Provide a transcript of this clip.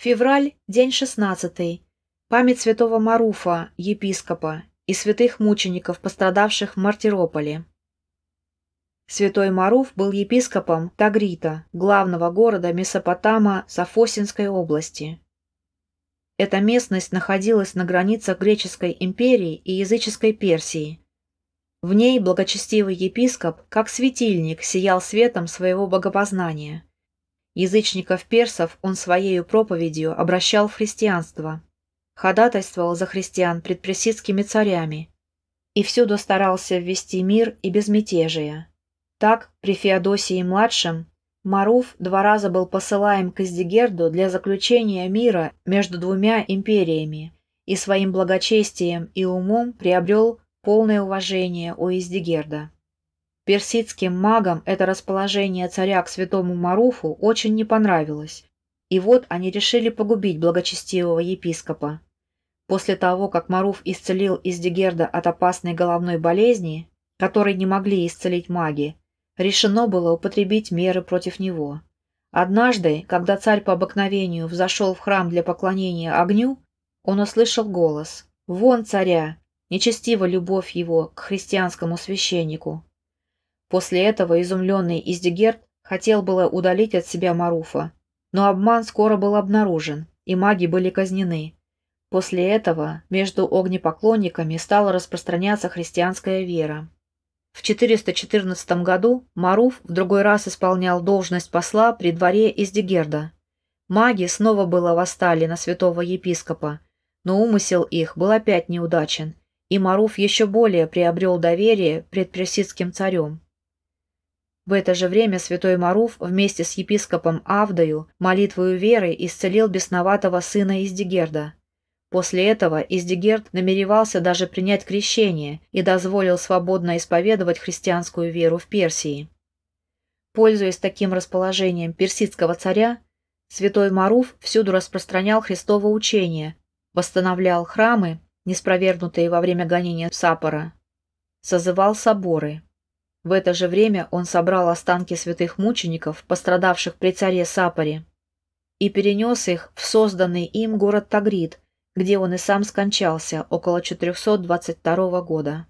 Февраль, день 16. Память святого Маруфа, епископа, и святых мучеников, пострадавших в Мартирополе. Святой Маруф был епископом Тагрита, главного города Месопотама Сафосинской области. Эта местность находилась на границах Греческой империи и языческой Персии. В ней благочестивый епископ, как светильник, сиял светом своего богопознания – Язычников-персов он своею проповедью обращал в христианство, ходатайствовал за христиан пред пресидскими царями и всюду старался ввести мир и безмятежие. Так, при Феодосии-младшем, Маруф два раза был посылаем к Издигерду для заключения мира между двумя империями и своим благочестием и умом приобрел полное уважение у Издигерда. Персидским магам это расположение царя к святому Маруфу очень не понравилось, и вот они решили погубить благочестивого епископа. После того, как Маруф исцелил Издигерда от опасной головной болезни, которой не могли исцелить маги, решено было употребить меры против него. Однажды, когда царь по обыкновению взошел в храм для поклонения огню, он услышал голос «Вон царя! Нечестива любовь его к христианскому священнику!» После этого изумленный Издигерт хотел было удалить от себя Маруфа, но обман скоро был обнаружен, и маги были казнены. После этого между огнепоклонниками стала распространяться христианская вера. В 414 году Маруф в другой раз исполнял должность посла при дворе Издигерда. Маги снова было восстали на святого епископа, но умысел их был опять неудачен, и Маруф еще более приобрел доверие пред персидским царем. В это же время святой Маруф вместе с епископом Авдою молитвою веры исцелил бесноватого сына Издигерда. После этого Издигерд намеревался даже принять крещение и дозволил свободно исповедовать христианскую веру в Персии. Пользуясь таким расположением персидского царя, святой Маруф всюду распространял Христово учение, восстанавливал храмы, неспровергнутые во время гонения Сапора, созывал соборы. В это же время он собрал останки святых мучеников, пострадавших при царе Сапоре, и перенес их в созданный им город Тагрид, где он и сам скончался около 422 года.